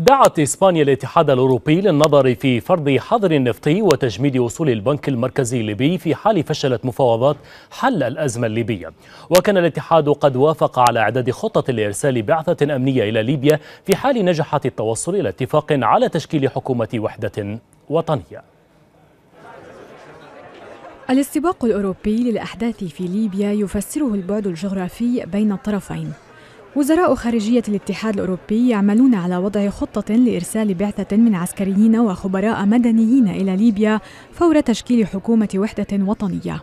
دعت إسبانيا الاتحاد الأوروبي للنظر في فرض حظر نفطي وتجميد وصول البنك المركزي الليبي في حال فشلت مفاوضات حل الأزمة الليبية وكان الاتحاد قد وافق على إعداد خطة لإرسال بعثة أمنية إلى ليبيا في حال نجحت التوصل إلى اتفاق على تشكيل حكومة وحدة وطنية الاستباق الأوروبي للأحداث في ليبيا يفسره البعد الجغرافي بين الطرفين وزراء خارجية الاتحاد الأوروبي يعملون على وضع خطة لإرسال بعثة من عسكريين وخبراء مدنيين إلى ليبيا فور تشكيل حكومة وحدة وطنية.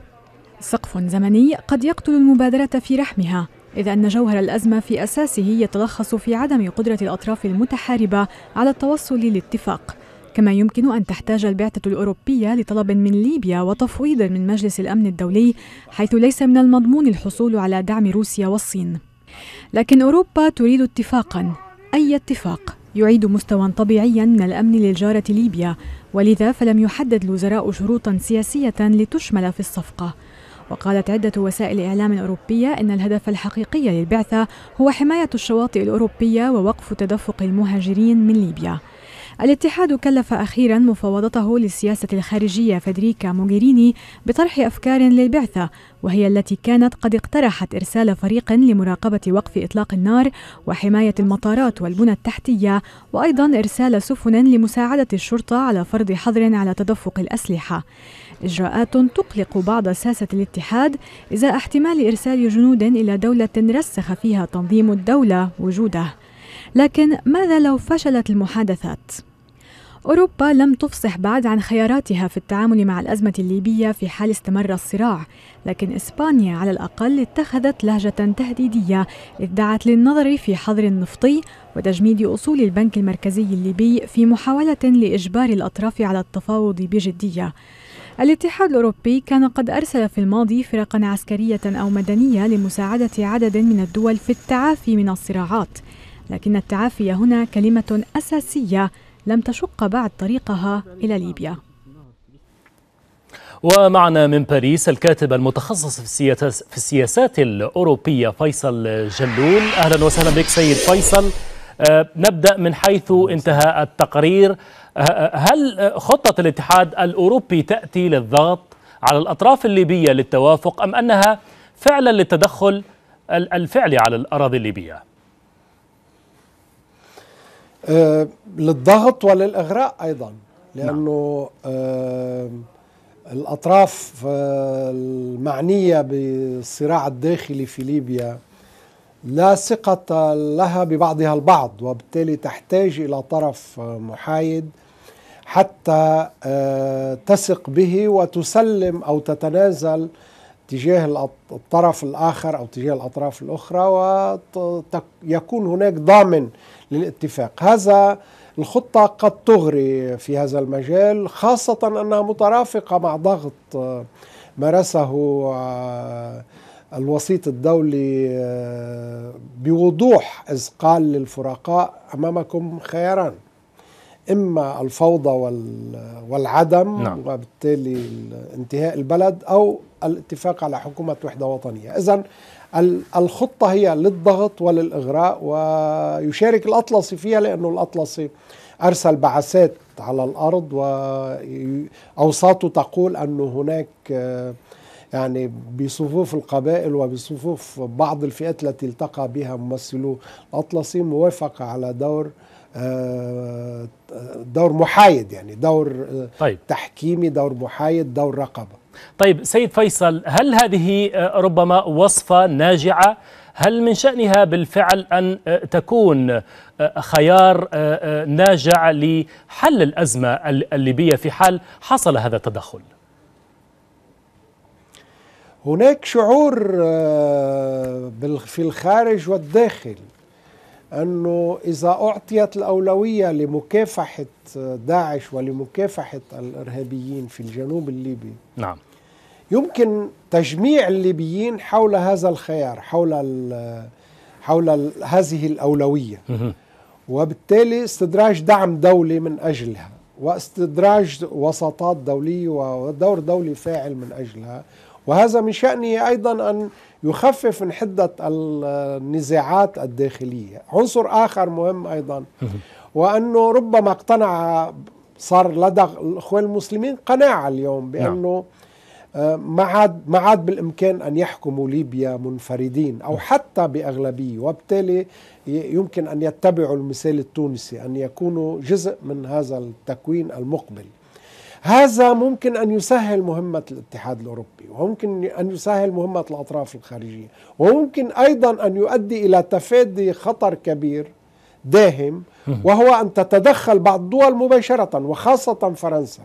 سقف زمني قد يقتل المبادرة في رحمها، إذ أن جوهر الأزمة في أساسه يتلخص في عدم قدرة الأطراف المتحاربة على التوصل لاتفاق. كما يمكن أن تحتاج البعثة الأوروبية لطلب من ليبيا وتفويض من مجلس الأمن الدولي حيث ليس من المضمون الحصول على دعم روسيا والصين لكن أوروبا تريد اتفاقا أي اتفاق يعيد مستوى طبيعيا من الأمن للجارة ليبيا ولذا فلم يحدد الوزراء شروطا سياسية لتشمل في الصفقة وقالت عدة وسائل إعلام أوروبية أن الهدف الحقيقي للبعثة هو حماية الشواطئ الأوروبية ووقف تدفق المهاجرين من ليبيا الاتحاد كلف أخيرا مفاوضته للسياسة الخارجية فدريكا موغيريني بطرح أفكار للبعثة وهي التي كانت قد اقترحت إرسال فريق لمراقبة وقف إطلاق النار وحماية المطارات والبنى التحتية وأيضا إرسال سفن لمساعدة الشرطة على فرض حظر على تدفق الأسلحة إجراءات تقلق بعض ساسة الاتحاد إزاء احتمال إرسال جنود إلى دولة رسخ فيها تنظيم الدولة وجوده لكن ماذا لو فشلت المحادثات؟ أوروبا لم تفصح بعد عن خياراتها في التعامل مع الأزمة الليبية في حال استمر الصراع، لكن إسبانيا على الأقل اتخذت لهجة تهديدية إذ دعت للنظر في حظر نفطي وتجميد أصول البنك المركزي الليبي في محاولة لإجبار الأطراف على التفاوض بجدية. الاتحاد الأوروبي كان قد أرسل في الماضي فرقا عسكرية أو مدنية لمساعدة عدد من الدول في التعافي من الصراعات لكن التعافي هنا كلمة أساسية لم تشق بعد طريقها إلى ليبيا ومعنا من باريس الكاتب المتخصص في, في السياسات الأوروبية فيصل جلول أهلا وسهلا بك سيد فيصل آه، نبدأ من حيث انتهى التقرير آه، آه، هل خطة الاتحاد الأوروبي تأتي للضغط على الأطراف الليبية للتوافق أم أنها فعلا للتدخل الفعلي على الأراضي الليبية؟ آه، للضغط وللاغراء ايضا نعم. لانه نعم. الاطراف آه، المعنيه بالصراع الداخلي في ليبيا لا ثقة لها ببعضها البعض وبالتالي تحتاج إلى طرف محايد حتى تثق به وتسلم أو تتنازل تجاه الطرف الآخر أو تجاه الأطراف الأخرى ويكون هناك ضامن للاتفاق هذا الخطة قد تغري في هذا المجال خاصة أنها مترافقة مع ضغط آه، مارسه آه، الوسيط الدولي آه، بوضوح إذ قال للفرقاء أمامكم خياران اما الفوضى والعدم نعم. وبالتالي انتهاء البلد او الاتفاق على حكومه وحده وطنيه اذا الخطه هي للضغط وللاغراء ويشارك الاطلسي فيها لانه الاطلسي ارسل بعثات على الارض واوساطه تقول انه هناك يعني بصفوف القبائل وبصفوف بعض الفئات التي التقى بها ممثلو الاطلسي موافقه على دور آه، دور محايد يعني دور آه، طيب. تحكيمي دور محايد دور رقبة طيب سيد فيصل هل هذه آه، ربما وصفة ناجعة هل من شأنها بالفعل أن تكون خيار ناجع لحل الأزمة الليبية في حال حصل هذا التدخل هناك شعور في الخارج والداخل أنه إذا أعطيت الأولوية لمكافحة داعش ولمكافحة الإرهابيين في الجنوب الليبي نعم يمكن تجميع الليبيين حول هذا الخيار حول حول هذه الأولوية وبالتالي استدراج دعم دولي من أجلها واستدراج وساطات دولية ودور دولي فاعل من أجلها وهذا من شأنه أيضا أن يخفف من حدة النزاعات الداخلية عنصر آخر مهم أيضا وأنه ربما اقتنع صار لدى الإخوان المسلمين قناعة اليوم نعم. بأنه آه، ما عاد ما عاد بالامكان ان يحكموا ليبيا منفردين او نعم. حتى باغلبيه وبالتالي يمكن ان يتبعوا المثال التونسي ان يكونوا جزء من هذا التكوين المقبل هذا ممكن أن يسهل مهمة الاتحاد الأوروبي وممكن أن يسهل مهمة الأطراف الخارجية وممكن أيضا أن يؤدي إلى تفادي خطر كبير داهم وهو أن تتدخل بعض الدول مباشرة وخاصة فرنسا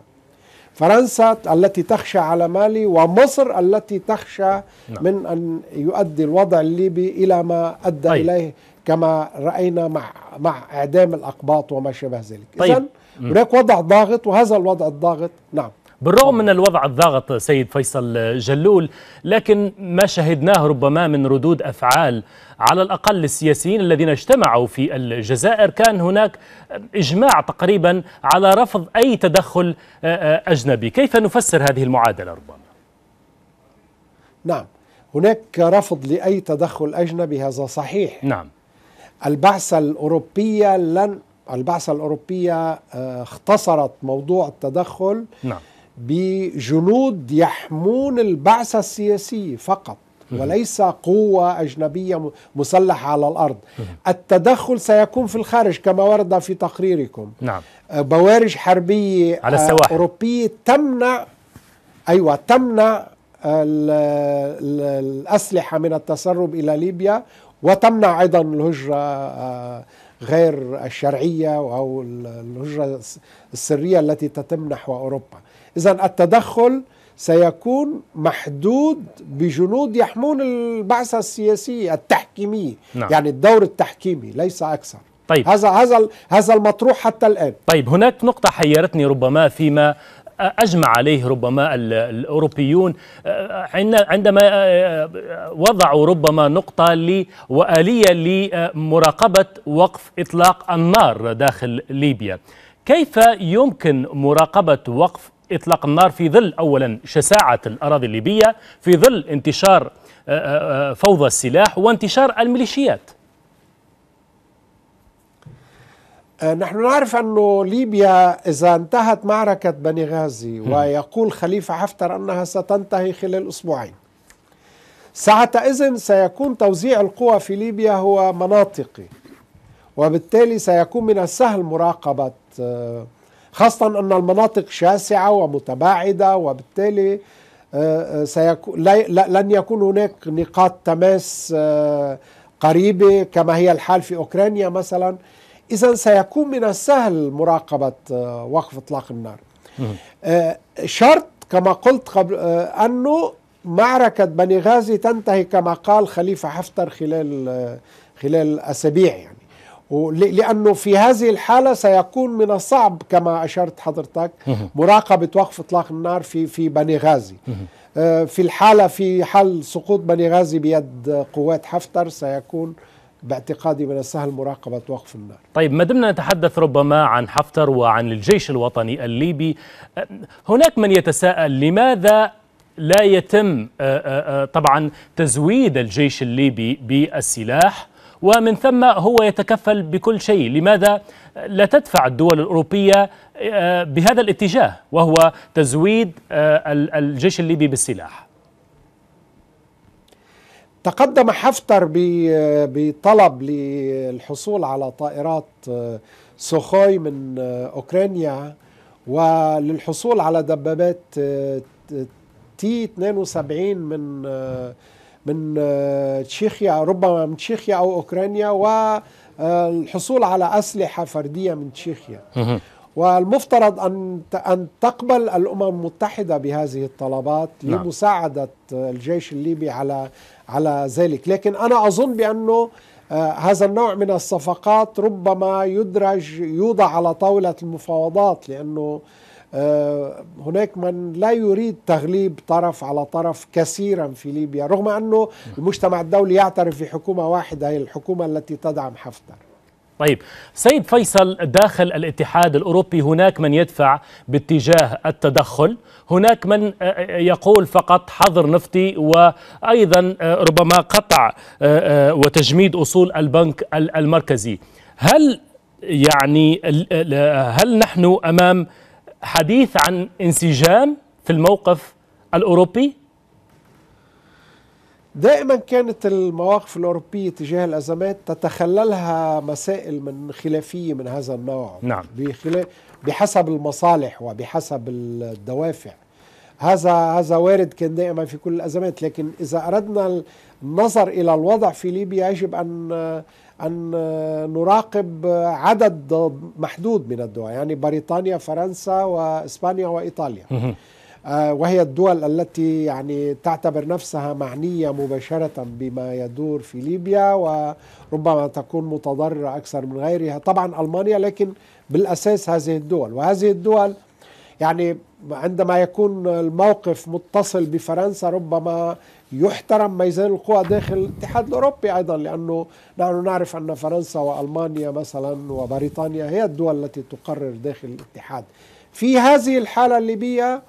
فرنسا التي تخشى على مالي ومصر التي تخشى نعم. من أن يؤدي الوضع الليبي إلى ما أدى طيب. إليه كما رأينا مع, مع إعدام الأقباط وما شابه ذلك طيب. إذن هناك وضع ضاغط وهذا الوضع الضاغط نعم بالرغم من الوضع الضاغط سيد فيصل جلول لكن ما شهدناه ربما من ردود افعال على الاقل السياسيين الذين اجتمعوا في الجزائر كان هناك اجماع تقريبا على رفض اي تدخل آه، آه، اجنبي، كيف نفسر هذه المعادله ربما؟ نعم هناك رفض لاي تدخل اجنبي هذا صحيح نعم البعثه الاوروبيه لن البعثة الأوروبية آه، اختصرت موضوع التدخل نعم. بجنود يحمون البعثة السياسية فقط وليس قوة أجنبية مسلحة على الأرض التدخل سيكون في الخارج كما ورد في تقريركم نعم. آه، بوارج حربية على آه، السواحل. أوروبية تمنع أيوة تمنع الأسلحة من التسرب إلى ليبيا وتمنع أيضا الهجرة غير الشرعية أو الهجرة السرية التي تتم نحو أوروبا إذا التدخل سيكون محدود بجنود يحمون البعثة السياسية التحكيمية نعم. يعني الدور التحكيمي ليس أكثر طيب. هذا هذا هذا المطروح حتى الآن طيب هناك نقطة حيرتني ربما فيما أجمع عليه ربما الأوروبيون آه، عندما آه، آه، وضعوا ربما نقطة وآلية لمراقبة وقف إطلاق النار داخل ليبيا كيف يمكن مراقبة وقف إطلاق النار في ظل أولا شساعة الأراضي الليبية في ظل انتشار فوضى السلاح وانتشار الميليشيات آه، نحن نعرف أن ليبيا إذا انتهت معركة بني غازي ويقول خليفة حفتر أنها ستنتهي خلال أسبوعين ساعتئذ سيكون توزيع القوى في ليبيا هو مناطقي وبالتالي سيكون من السهل مراقبة آه، خاصة أن المناطق شاسعة ومتباعدة وبالتالي آه، سيكون لن يكون هناك نقاط تماس قريبة كما هي الحال في أوكرانيا مثلا إذا سيكون من السهل مراقبة آه، وقف إطلاق النار آه، شرط كما قلت قبل آه، أنه معركة بني غازي تنتهي كما قال خليفة حفتر خلال خلال أسابيع يعني لأنه في هذه الحالة سيكون من الصعب كما أشرت حضرتك مراقبة وقف إطلاق النار في في بني غازي في الحالة في حال سقوط بني غازي بيد قوات حفتر سيكون باعتقادي من السهل مراقبة وقف النار طيب ما دمنا نتحدث ربما عن حفتر وعن الجيش الوطني الليبي هناك من يتساءل لماذا لا يتم آه، آه، آه، طبعا تزويد الجيش الليبي بالسلاح ومن ثم هو يتكفل بكل شيء لماذا لا تدفع الدول الأوروبية بهذا الاتجاه وهو تزويد الجيش الليبي بالسلاح تقدم حفتر بطلب للحصول على طائرات آه، سوخوي من آه، أوكرانيا وللحصول على دبابات آه، تي 72 من من تشيخيا ربما من تشيخيا أو أوكرانيا والحصول على أسلحة فردية من تشيخيا والمفترض أن أن تقبل الأمم المتحدة بهذه الطلبات نعم. لمساعدة الجيش الليبي على على ذلك لكن أنا أظن بأنه آه، هذا النوع من الصفقات ربما يدرج يوضع على طاولة المفاوضات لأنه آه، هناك من لا يريد تغليب طرف على طرف كثيرا في ليبيا رغم أنه نعم. المجتمع الدولي يعترف بحكومة واحدة هي الحكومة التي تدعم حفتر طيب سيد فيصل داخل الاتحاد الأوروبي هناك من يدفع باتجاه التدخل هناك من يقول فقط حظر نفطي وأيضا ربما قطع وتجميد أصول البنك المركزي هل يعني هل نحن أمام حديث عن انسجام في الموقف الأوروبي دائما كانت المواقف الأوروبية تجاه الأزمات تتخللها مسائل من خلافية من هذا النوع نعم. بحسب المصالح وبحسب الدوافع هذا هذا وارد كان دائما في كل الأزمات لكن إذا أردنا النظر إلى الوضع في ليبيا يجب أن أن نراقب عدد محدود من الدول يعني بريطانيا فرنسا وإسبانيا وإيطاليا آه، وهي الدول التي يعني تعتبر نفسها معنيه مباشره بما يدور في ليبيا وربما تكون متضرره اكثر من غيرها طبعا المانيا لكن بالاساس هذه الدول وهذه الدول يعني عندما يكون الموقف متصل بفرنسا ربما يحترم ميزان القوى داخل الاتحاد الاوروبي ايضا لانه نحن نعرف ان فرنسا والمانيا مثلا وبريطانيا هي الدول التي تقرر داخل الاتحاد. في هذه الحاله الليبيه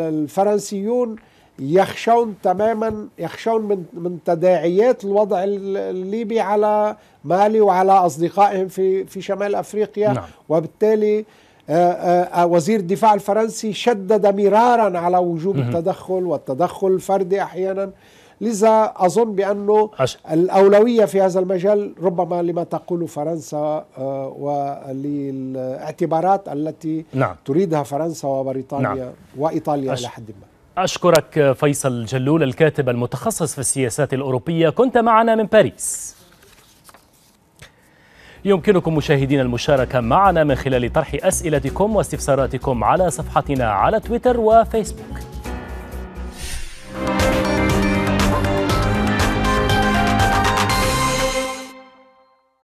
الفرنسيون يخشون تماما يخشون من من تداعيات الوضع الليبي على مالي وعلى اصدقائهم في في شمال افريقيا نعم. وبالتالي آه، آه، وزير الدفاع الفرنسي شدد مرارا على وجوب التدخل والتدخل الفردي احيانا لذا أظن بأنه عش... الأولوية في هذا المجال ربما لما تقول فرنسا آه، وللاعتبارات التي نعم. تريدها فرنسا وبريطانيا نعم. وإيطاليا أش... إلى حد ما أشكرك فيصل جلول الكاتب المتخصص في السياسات الأوروبية كنت معنا من باريس يمكنكم مشاهدينا المشاركة معنا من خلال طرح أسئلتكم واستفساراتكم على صفحتنا على تويتر وفيسبوك